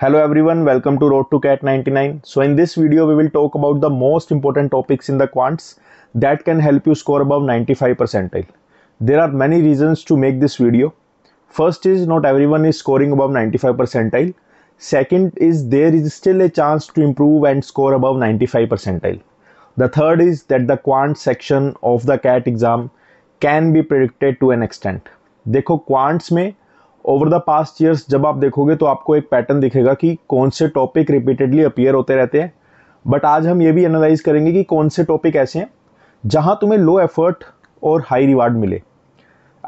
Hello everyone, welcome to Road to CAT 99. So in this video, we will talk about the most important topics in the quants that can help you score above 95 percentile. There are many reasons to make this video. First is not everyone is scoring above 95 percentile. Second is there is still a chance to improve and score above 95 percentile. The third is that the quant section of the CAT exam can be predicted to an extent. देखो quants में over the past years जब आप देखोगे तो आपको एक pattern दिखेगा कि कौन से टॉपिक रिपीटेडली अपियर होते रहते हैं बट आज हम ये भी एनालाइज करेंगे कि कौन से टॉपिक ऐसे हैं जहां तुम्हें लो एफर्ट और हाई रिवार्ड मिले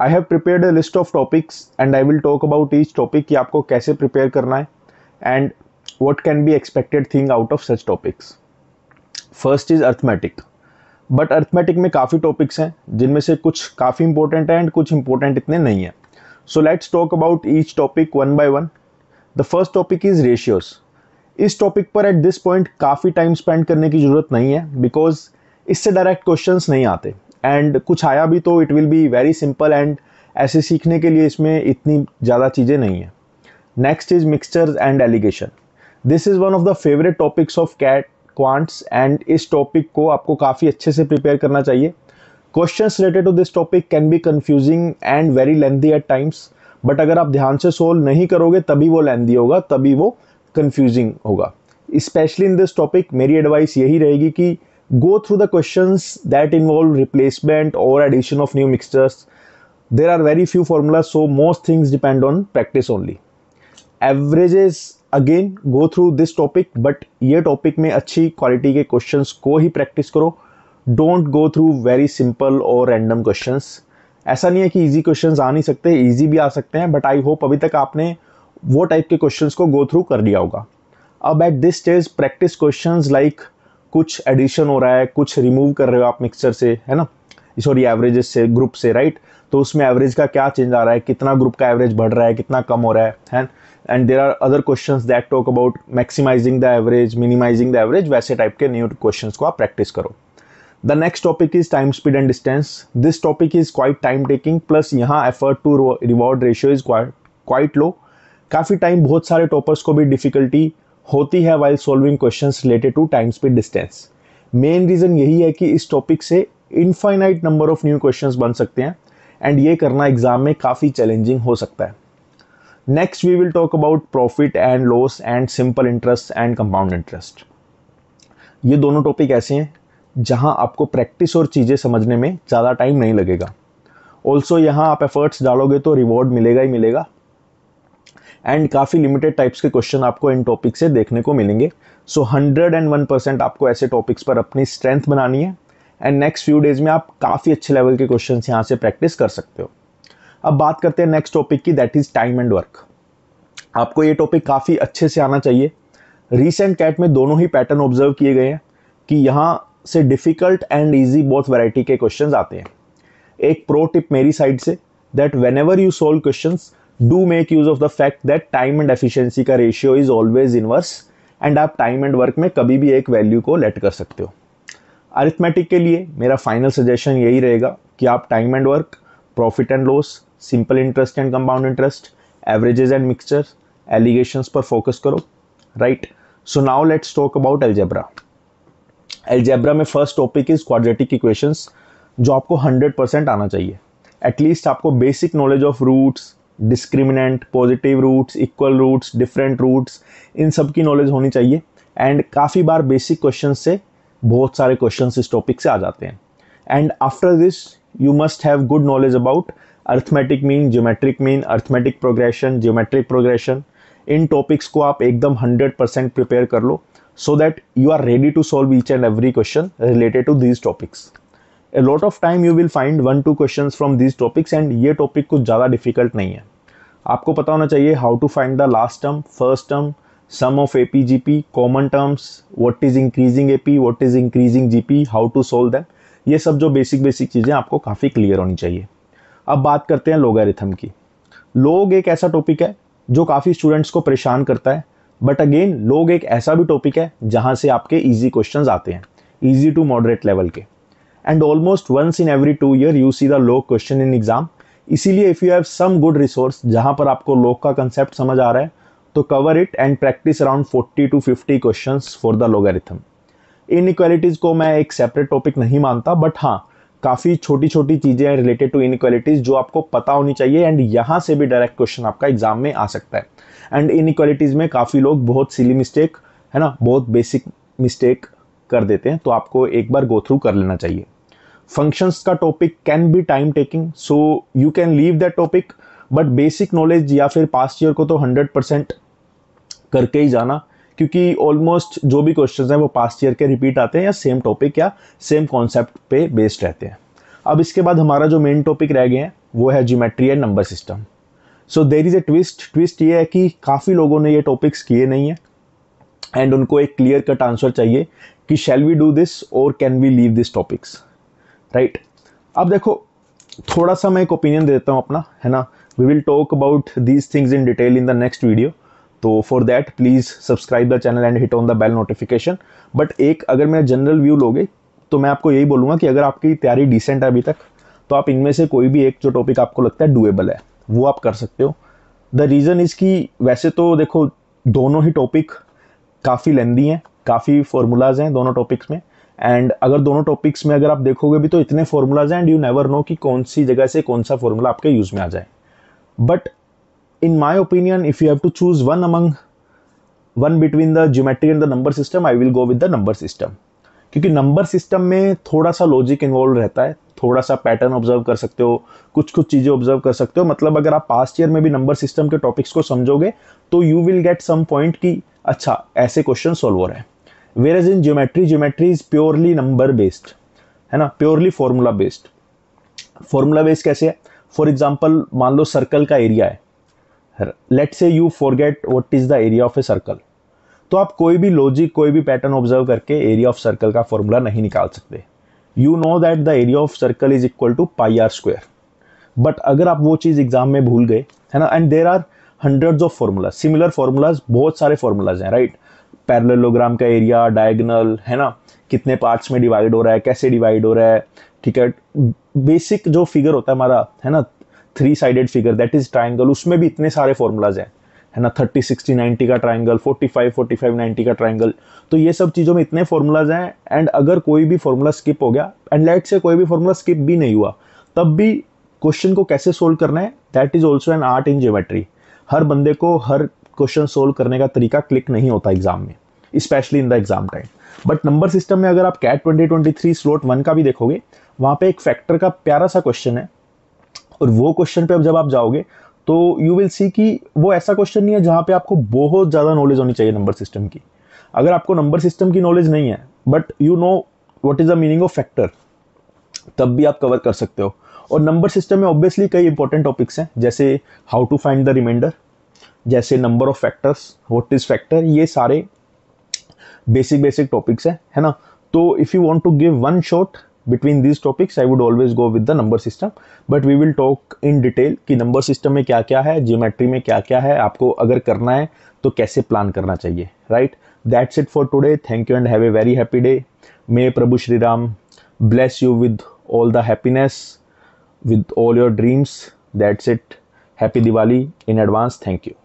I have prepared a list of topics and I will talk about each topic कि आपको कैसे प्रिपेयर करना है and what can be expected thing out of such topics first is arithmetic but arithmetic में काफ़ी topics हैं जिनमें से कुछ काफ़ी इंपॉर्टेंट हैं एंड कुछ इंपॉर्टेंट इतने नहीं हैं so let's talk about each topic one by one the first topic is ratios इस टॉपिक पर एट दिस पॉइंट काफ़ी टाइम स्पेंड करने की ज़रूरत नहीं है बिकॉज इससे डायरेक्ट क्वेश्चन नहीं आते एंड कुछ आया भी तो it will be very simple and ऐसे सीखने के लिए इसमें इतनी ज़्यादा चीज़ें नहीं है next is mixtures and allegation this is one of the favourite topics of CAT quants and इस टॉपिक को आपको काफ़ी अच्छे से प्रिपेयर करना चाहिए questions related to this topic can be confusing and very lengthy at times but अगर आप ध्यान से सोल्व नहीं करोगे तभी वो लेंदी होगा तभी वो कन्फ्यूजिंग होगा स्पेशली इन दिस टॉपिक मेरी एडवाइस यही रहेगी कि go through the question that involve replacement और addition of new mixtures there are very few formula so most things depend on practice only averages again go through this topic but ये topic में अच्छी quality के questions को ही practice करो don't go through very simple और random questions ऐसा नहीं है कि इजी क्वेश्चंस आ नहीं सकते इजी भी आ सकते हैं बट आई होप अभी तक आपने वो टाइप के क्वेश्चंस को गो थ्रू कर लिया होगा अब at this stage practice questions like कुछ एडिशन हो रहा है कुछ रिमूव कर रहे हो आप मिक्सचर से है ना सॉरी एवरेज से ग्रुप से राइट तो उसमें एवरेज का क्या चेंज आ रहा है कितना ग्रुप का एवरेज बढ़ रहा है कितना कम हो रहा है and and there are other question that talk about maximising the average minimising the average वैसे टाइप के न्यू क्वेश्चन को आप प्रैक्टिस करो The next topic is time, speed and distance. This topic is quite time taking plus यहाँ effort to reward ratio is quite quite low. काफ़ी time बहुत सारे toppers को भी डिफ़िकल्टी होती है while solving questions related to time speed distance main reason यही है कि इस टॉपिक से infinite number of new questions बन सकते हैं एंड ये करना एग्जाम में काफ़ी चैलेंजिंग हो सकता है next we will talk about profit and loss and simple interest and compound interest ये दोनों टॉपिक ऐसे हैं जहां आपको प्रैक्टिस और चीज़ें समझने में ज़्यादा टाइम नहीं लगेगा ऑल्सो यहाँ आप एफर्ट्स डालोगे तो रिवॉर्ड मिलेगा ही मिलेगा एंड काफ़ी लिमिटेड टाइप्स के क्वेश्चन आपको इन टॉपिक से देखने को मिलेंगे so hundred and one percent आपको ऐसे टॉपिक्स पर अपनी स्ट्रेंथ बनानी है एंड नेक्स्ट फ्यू डेज़ में आप काफ़ी अच्छे लेवल के क्वेश्चन यहाँ से प्रैक्टिस कर सकते हो अब बात करते हैं नेक्स्ट टॉपिक की that is time and work आपको ये टॉपिक काफ़ी अच्छे से आना चाहिए रिसेंट कैट में दोनों ही पैटर्न ऑब्जर्व किए गए हैं कि यहाँ से डिफ़िकल्ट एंड ईजी बहुत वैरायटी के क्वेश्चन आते हैं एक प्रो टिप मेरी साइड से that whenever you solve question do make use of the fact that time and efficiency का ratio is always inverse and आप टाइम एंड वर्क में कभी भी एक वैल्यू को लेट कर सकते हो अरिथमेटिक के लिए मेरा फाइनल सजेशन यही रहेगा कि आप time and work profit and loss simple interest and compound interest averages and mixture allegation पर फोकस करो right so now let's talk about algebra algebra में first topic is quadratic equations जो आपको 100 percent आना चाहिए एटलीस्ट आपको basic knowledge of roots discriminant positive roots equal roots different roots इन सब की नॉलेज होनी चाहिए एंड काफ़ी बार बेसिक क्वेश्चन से बहुत सारे क्वेश्चन इस टॉपिक से आ जाते हैं and after this you must have good knowledge about arithmetic mean geometric mean arithmetic progression geometric progression इन टॉपिक्स को आप एकदम 100 परसेंट प्रिपेयर कर लो so that you are ready to solve each and every question related to these topics a lot of time you will find one two question from these topics and ये topic कुछ ज़्यादा difficult नहीं है आपको पता होना चाहिए how to find the last term first term sum of A P G P common terms what is increasing A P what is increasing G P how to solve them ये सब जो basic basic चीज़ें आपको काफ़ी clear होनी चाहिए अब बात करते हैं लोगारिथम की लोग एक ऐसा टॉपिक है जो काफ़ी स्टूडेंट्स को परेशान करता है बट अगेन लोग एक ऐसा भी टॉपिक है जहां से आपके ईजी क्वेश्चन आते हैं इजी टू मॉडरेट लेवल के and almost once in every two year you see the log question in exam इसीलिए if you have some good resource जहां पर आपको लोक का कंसेप्ट समझ आ रहा है तो cover it and practice around 40 two 50 questions for the logarithm इन को मैं एक सेपरेट टॉपिक नहीं मानता बट हाँ काफ़ी छोटी छोटी चीज़ें हैं रिलेटेड टू इनक्वालिटीज़ जो आपको पता होनी चाहिए एंड यहाँ से भी डायरेक्ट क्वेश्चन आपका एग्जाम में आ सकता है एंड इनक्वालिटीज़ में काफ़ी लोग बहुत सिली मिस्टेक है ना बहुत बेसिक मिस्टेक कर देते हैं तो आपको एक बार गो थ्रू कर लेना चाहिए फंक्शंस का topic can be time taking so you can leave that topic but basic knowledge या फिर पास्ट ईयर को तो हंड्रेड परसेंट करके ही जाना क्योंकि ऑलमोस्ट जो भी क्वेश्चंस हैं वो पास्ट ईयर के रिपीट आते हैं या सेम टॉपिक या सेम कॉन्सेप्ट पे बेस्ड रहते हैं अब इसके बाद हमारा जो मेन टॉपिक रह गए हैं वो है geometry and number system so there is a twist twist ये है कि काफ़ी लोगों ने ये टॉपिक्स किए नहीं हैं एंड उनको एक क्लियर कट आंसर चाहिए कि शैल वी डू दिस और can we leave this topics right अब देखो थोड़ा सा मैं एक ओपिनियन देता हूँ अपना है ना we will talk about these things in detail in the next video तो for that please subscribe the channel and hit on the bell notification but एक अगर मेरा जनरल व्यू लोगे तो मैं आपको यही बोलूँगा कि अगर आपकी तैयारी डिसेंट है अभी तक तो आप इनमें से कोई भी एक जो टॉपिक आपको लगता है डुएबल है वो आप कर सकते हो द रीज़न इज़ कि वैसे तो देखो दोनों ही टॉपिक काफ़ी लेंदी हैं काफ़ी फार्मूलाज हैं दोनों टॉपिक्स में एंड अगर दोनों टॉपिक्स में अगर आप देखोगे भी तो इतने फार्मूलाज हैं एंड यू नेवर नो कि कौन सी जगह से कौन सा फार्मूला आपके यूज़ में आ जाए but in my opinion if you have to choose one among one between the geometry and the number system i will go with the number system क्योंकि नंबर सिस्टम में थोड़ा सा लॉजिक इन्वॉल्व रहता है थोड़ा सा पैटर्न ऑब्जर्व कर सकते हो कुछ कुछ चीज़ें ऑब्जर्व कर सकते हो मतलब अगर आप पास्ट ईयर में भी नंबर सिस्टम के टॉपिक्स को समझोगे तो you will get some point कि अच्छा ऐसे क्वेश्चन सॉल्व हो रहे हैं where is in geometry geometry is purely number based है ना purely formula based formula based कैसे है फॉर एग्जाम्पल मान लो सर्कल का एरिया है let say you forget what is the area of a circle तो आप कोई भी लॉजिक कोई भी पैटर्न ऑब्जर्व करके एरिया ऑफ सर्कल का फॉर्मूला नहीं निकाल सकते you know that the area of circle is equal to pi r square but अगर आप वो चीज़ एग्जाम में भूल गए है ना and there are hundreds of formula similar formulas बहुत सारे फार्मूलाज हैं राइट पैरलोग्राम का एरिया डायगनल है ना कितने पार्ट्स में डिवाइड हो रहा है कैसे डिवाइड हो रहा है ठीक है बेसिक जो फिगर होता है हमारा है ना three sided figure that is triangle उसमें भी इतने सारे फॉर्मूलाज हैं है ना थर्टी सिक्सटी नाइन्टी का triangle forty five forty five ninety का ट्राइंगल तो ये सब चीज़ों में इतने फॉर्मूलाज हैं एंड अगर कोई भी फॉर्मूला स्किप हो गया एंड लेट से कोई भी फॉर्मूला स्किप भी नहीं हुआ तब भी क्वेश्चन को कैसे सोल्व करना है that is also an art in geometry हर बंदे को हर क्वेश्चन सोल्व करने का तरीका क्लिक नहीं होता एग्जाम में specially in the exam time but number system में अगर आप CAT twenty twenty three slot one का भी देखोगे वहाँ पे एक फैक्टर का प्यारा सा क्वेश्चन है और वो क्वेश्चन पे अब जब आप जाओगे तो यू विल सी कि वो ऐसा क्वेश्चन नहीं है जहाँ पे आपको बहुत ज़्यादा नॉलेज होनी चाहिए नंबर सिस्टम की अगर आपको नंबर सिस्टम की नॉलेज नहीं है but you know what is the meaning of factor तब भी आप कवर कर सकते हो और नंबर सिस्टम में ऑब्वियसली कई इंपॉर्टेंट टॉपिक्स हैं जैसे how to find the remainder जैसे number of factors what is factor ये सारे बेसिक बेसिक टॉपिक्स हैं है ना तो if you want to give one shot between this topics I would always go with the number system but we will talk in detail कि number system में क्या क्या है जियोमेट्री में क्या क्या है आपको अगर करना है तो कैसे प्लान करना चाहिए right that's it for today thank you and have a very happy day may प्रभु Shri Ram bless you with all the happiness with all your dreams that's it happy Diwali in advance thank you